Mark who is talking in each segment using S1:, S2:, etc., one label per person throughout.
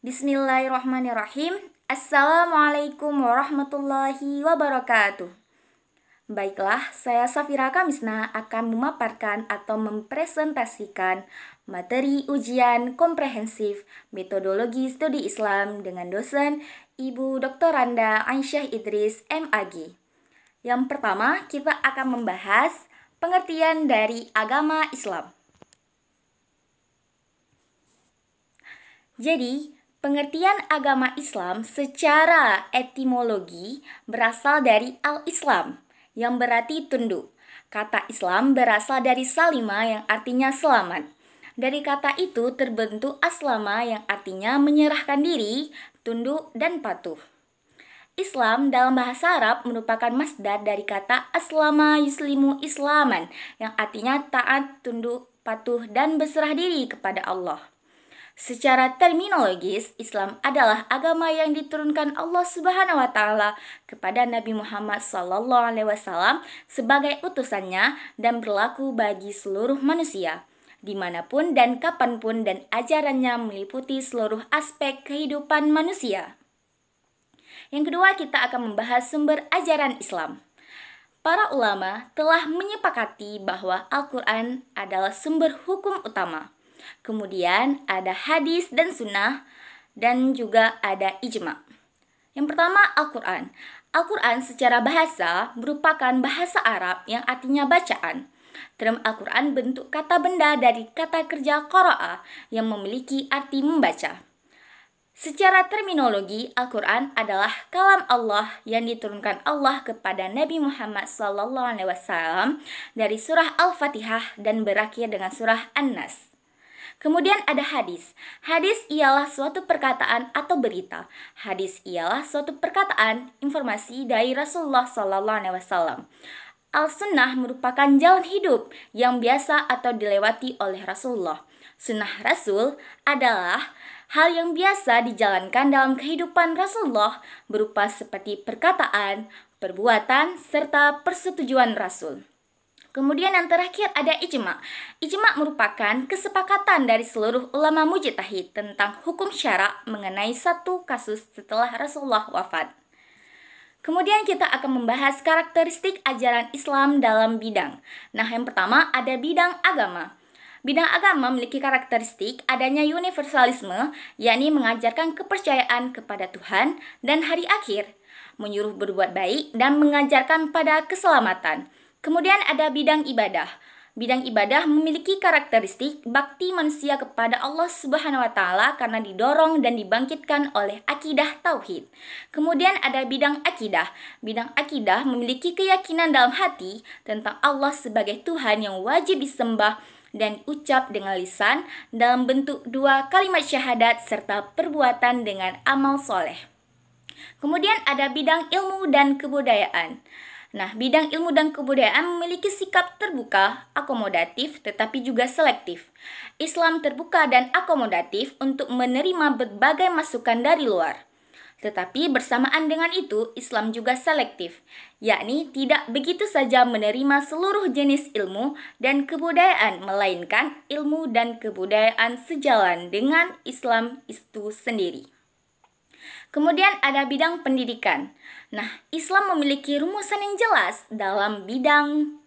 S1: Bismillahirrahmanirrahim. Assalamualaikum warahmatullahi wabarakatuh. Baiklah, saya Safira Kamisna akan memaparkan atau mempresentasikan materi ujian komprehensif metodologi studi Islam dengan dosen Ibu Dr. Randa Aisyah Idris MAG. Yang pertama, kita akan membahas pengertian dari agama Islam. Jadi, Pengertian agama Islam secara etimologi berasal dari al-Islam yang berarti tunduk. Kata Islam berasal dari salima yang artinya selamat. Dari kata itu terbentuk aslama yang artinya menyerahkan diri, tunduk, dan patuh. Islam dalam bahasa Arab merupakan masdar dari kata aslama yuslimu islaman yang artinya taat, tunduk, patuh, dan berserah diri kepada Allah. Secara terminologis, Islam adalah agama yang diturunkan Allah Subhanahu wa taala kepada Nabi Muhammad SAW sebagai utusannya dan berlaku bagi seluruh manusia dimanapun dan kapanpun dan ajarannya meliputi seluruh aspek kehidupan manusia. Yang kedua, kita akan membahas sumber ajaran Islam. Para ulama telah menyepakati bahwa Al-Quran adalah sumber hukum utama Kemudian ada hadis dan sunnah dan juga ada ijma. Yang pertama Al-Quran. Al-Quran secara bahasa merupakan bahasa Arab yang artinya bacaan. Term Al-Quran bentuk kata benda dari kata kerja qara'a yang memiliki arti membaca. Secara terminologi, Al-Quran adalah kalam Allah yang diturunkan Allah kepada Nabi Muhammad SAW dari surah Al-Fatihah dan berakhir dengan surah An-Nas. Kemudian ada hadis. Hadis ialah suatu perkataan atau berita. Hadis ialah suatu perkataan, informasi dari Rasulullah Sallallahu Alaihi Wasallam. Al-sunnah merupakan jalan hidup yang biasa atau dilewati oleh Rasulullah. Sunnah Rasul adalah hal yang biasa dijalankan dalam kehidupan Rasulullah berupa seperti perkataan, perbuatan, serta persetujuan Rasul. Kemudian yang terakhir ada ijma. Ijma merupakan kesepakatan dari seluruh ulama mujtahid tentang hukum syarak mengenai satu kasus setelah Rasulullah wafat. Kemudian kita akan membahas karakteristik ajaran Islam dalam bidang. Nah, yang pertama ada bidang agama. Bidang agama memiliki karakteristik adanya universalisme, yakni mengajarkan kepercayaan kepada Tuhan dan hari akhir, menyuruh berbuat baik dan mengajarkan pada keselamatan. Kemudian ada bidang ibadah. Bidang ibadah memiliki karakteristik bakti manusia kepada Allah Subhanahu wa taala karena didorong dan dibangkitkan oleh akidah tauhid. Kemudian ada bidang akidah. Bidang akidah memiliki keyakinan dalam hati tentang Allah sebagai Tuhan yang wajib disembah dan ucap dengan lisan dalam bentuk dua kalimat syahadat serta perbuatan dengan amal soleh. Kemudian ada bidang ilmu dan kebudayaan. Nah, bidang ilmu dan kebudayaan memiliki sikap terbuka, akomodatif, tetapi juga selektif. Islam terbuka dan akomodatif untuk menerima berbagai masukan dari luar. Tetapi bersamaan dengan itu, Islam juga selektif, yakni tidak begitu saja menerima seluruh jenis ilmu dan kebudayaan, melainkan ilmu dan kebudayaan sejalan dengan Islam itu sendiri. Kemudian ada bidang pendidikan. Nah, Islam memiliki rumusan yang jelas dalam bidang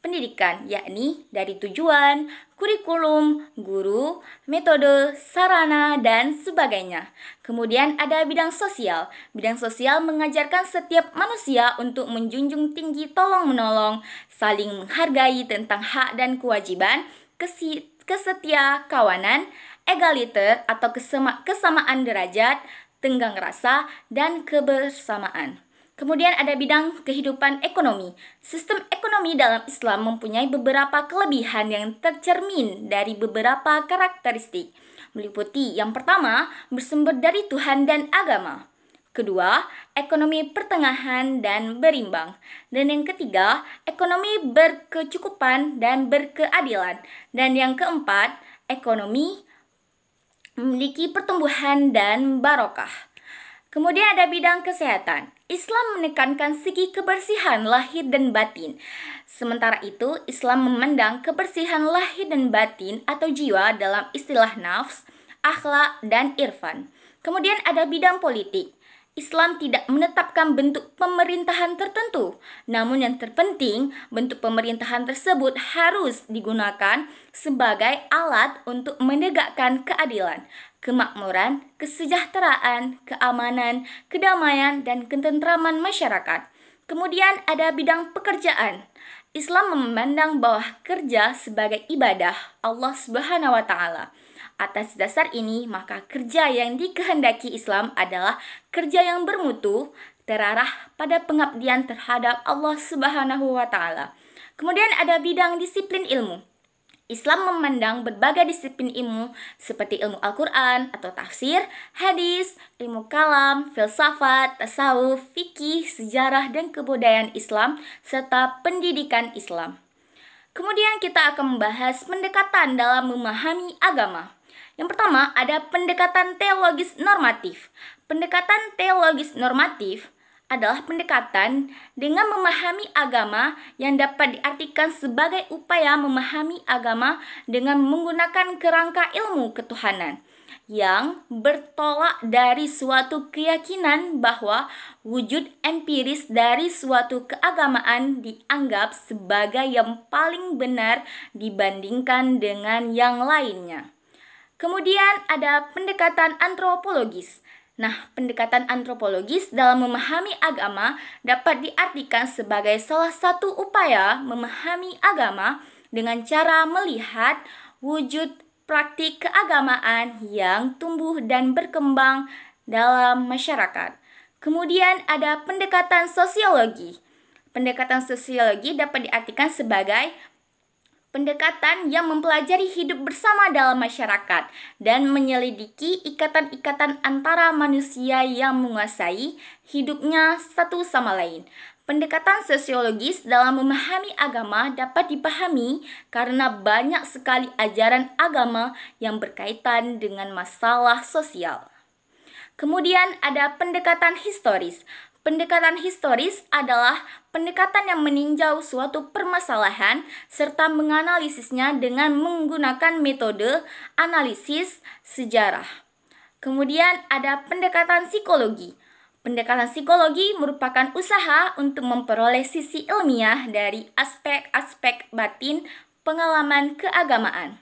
S1: pendidikan, yakni dari tujuan, kurikulum, guru, metode, sarana, dan sebagainya. Kemudian ada bidang sosial. Bidang sosial mengajarkan setiap manusia untuk menjunjung tinggi tolong-menolong, saling menghargai tentang hak dan kewajiban, kesetia kawanan, egaliter atau kesama kesamaan derajat, tenggang rasa, dan kebersamaan. Kemudian ada bidang kehidupan ekonomi. Sistem ekonomi dalam Islam mempunyai beberapa kelebihan yang tercermin dari beberapa karakteristik, meliputi yang pertama, bersumber dari Tuhan dan agama. Kedua, ekonomi pertengahan dan berimbang. Dan yang ketiga, ekonomi berkecukupan dan berkeadilan. Dan yang keempat, ekonomi memiliki pertumbuhan dan barokah. Kemudian ada bidang kesehatan. Islam menekankan segi kebersihan lahir dan batin. Sementara itu, Islam memandang kebersihan lahir dan batin atau jiwa dalam istilah nafs, akhlak, dan irfan. Kemudian ada bidang politik. Islam tidak menetapkan bentuk pemerintahan tertentu, namun yang terpenting, bentuk pemerintahan tersebut harus digunakan sebagai alat untuk menegakkan keadilan, kemakmuran, kesejahteraan, keamanan, kedamaian, dan ketentraman masyarakat. Kemudian ada bidang pekerjaan. Islam memandang bahwa kerja sebagai ibadah Allah Subhanahu wa taala. Atas dasar ini, maka kerja yang dikehendaki Islam adalah kerja yang bermutu, terarah pada pengabdian terhadap Allah Subhanahu wa taala. Kemudian ada bidang disiplin ilmu. Islam memandang berbagai disiplin ilmu seperti ilmu Al-Quran atau tafsir, hadis, ilmu kalam, filsafat, tasawuf, fikih, sejarah, dan kebudayaan Islam, serta pendidikan Islam. Kemudian kita akan membahas pendekatan dalam memahami agama. Yang pertama ada pendekatan teologis normatif. Pendekatan teologis normatif adalah pendekatan dengan memahami agama yang dapat diartikan sebagai upaya memahami agama dengan menggunakan kerangka ilmu ketuhanan yang bertolak dari suatu keyakinan bahwa wujud empiris dari suatu keagamaan dianggap sebagai yang paling benar dibandingkan dengan yang lainnya. Kemudian ada pendekatan antropologis. Nah, pendekatan antropologis dalam memahami agama dapat diartikan sebagai salah satu upaya memahami agama dengan cara melihat wujud praktik keagamaan yang tumbuh dan berkembang dalam masyarakat. Kemudian ada pendekatan sosiologi. Pendekatan sosiologi dapat diartikan sebagai pendekatan yang mempelajari hidup bersama dalam masyarakat dan menyelidiki ikatan-ikatan antara manusia yang menguasai hidupnya satu sama lain. Pendekatan sosiologis dalam memahami agama dapat dipahami karena banyak sekali ajaran agama yang berkaitan dengan masalah sosial. Kemudian ada pendekatan historis. Pendekatan historis adalah pendekatan yang meninjau suatu permasalahan serta menganalisisnya dengan menggunakan metode analisis sejarah. Kemudian ada pendekatan psikologi. Pendekatan psikologi merupakan usaha untuk memperoleh sisi ilmiah dari aspek-aspek batin pengalaman keagamaan.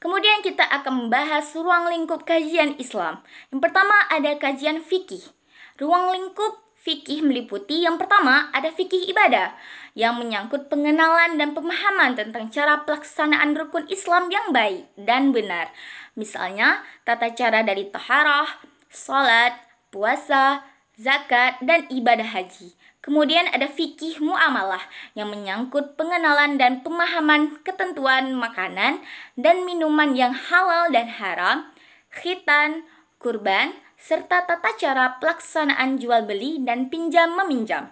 S1: Kemudian kita akan membahas ruang lingkup kajian Islam. Yang pertama ada kajian fikih. Ruang lingkup fikih meliputi yang pertama ada fikih ibadah yang menyangkut pengenalan dan pemahaman tentang cara pelaksanaan rukun Islam yang baik dan benar. Misalnya, tata cara dari taharah, salat, puasa, zakat, dan ibadah haji. Kemudian ada fikih muamalah yang menyangkut pengenalan dan pemahaman ketentuan makanan dan minuman yang halal dan haram, khitan, kurban, serta tata cara pelaksanaan jual beli dan pinjam meminjam.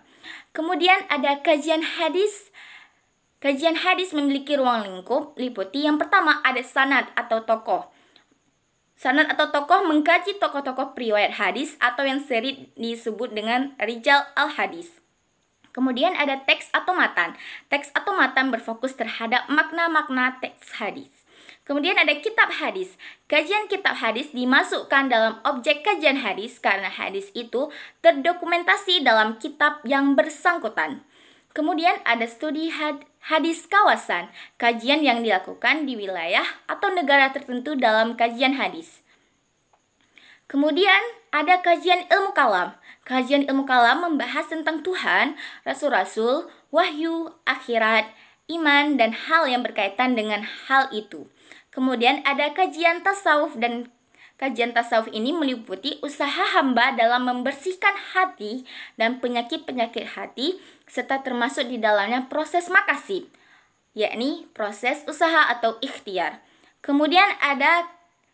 S1: Kemudian ada kajian hadis. Kajian hadis memiliki ruang lingkup liputi yang pertama ada sanad atau tokoh. Sanad atau tokoh mengkaji tokoh-tokoh periwayat hadis atau yang sering disebut dengan rijal al-hadis. Kemudian ada teks atau matan. Teks atau matan berfokus terhadap makna-makna teks hadis. Kemudian ada kitab hadis. Kajian kitab hadis dimasukkan dalam objek kajian hadis karena hadis itu terdokumentasi dalam kitab yang bersangkutan. Kemudian ada studi had hadis kawasan, kajian yang dilakukan di wilayah atau negara tertentu dalam kajian hadis. Kemudian ada kajian ilmu kalam. Kajian ilmu kalam membahas tentang Tuhan, rasul-rasul, wahyu, akhirat, iman, dan hal yang berkaitan dengan hal itu. Kemudian ada kajian tasawuf dan Kajian tasawuf ini meliputi usaha hamba dalam membersihkan hati dan penyakit-penyakit hati, serta termasuk di dalamnya proses makasih, yakni proses usaha atau ikhtiar. Kemudian ada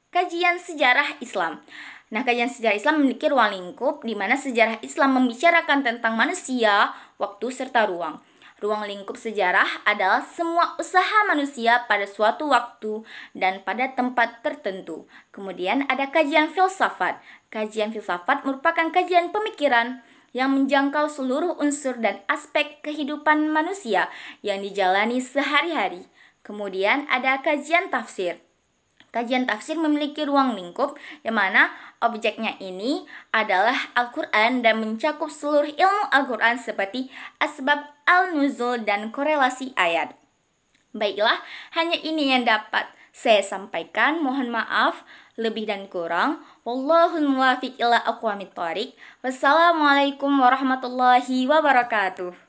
S1: kajian sejarah Islam. Nah, kajian sejarah Islam memiliki ruang lingkup di mana sejarah Islam membicarakan tentang manusia, waktu, serta ruang. Ruang lingkup sejarah adalah semua usaha manusia pada suatu waktu dan pada tempat tertentu. Kemudian ada kajian filsafat. Kajian filsafat merupakan kajian pemikiran yang menjangkau seluruh unsur dan aspek kehidupan manusia yang dijalani sehari-hari. Kemudian ada kajian tafsir. Kajian tafsir memiliki ruang lingkup di mana objeknya ini adalah Al-Quran dan mencakup seluruh ilmu Al-Quran seperti asbab al-nuzul dan korelasi ayat. Baiklah, hanya ini yang dapat saya sampaikan. Mohon maaf lebih dan kurang. Wallahul muwafiq ila aqwamit Wassalamualaikum warahmatullahi wabarakatuh.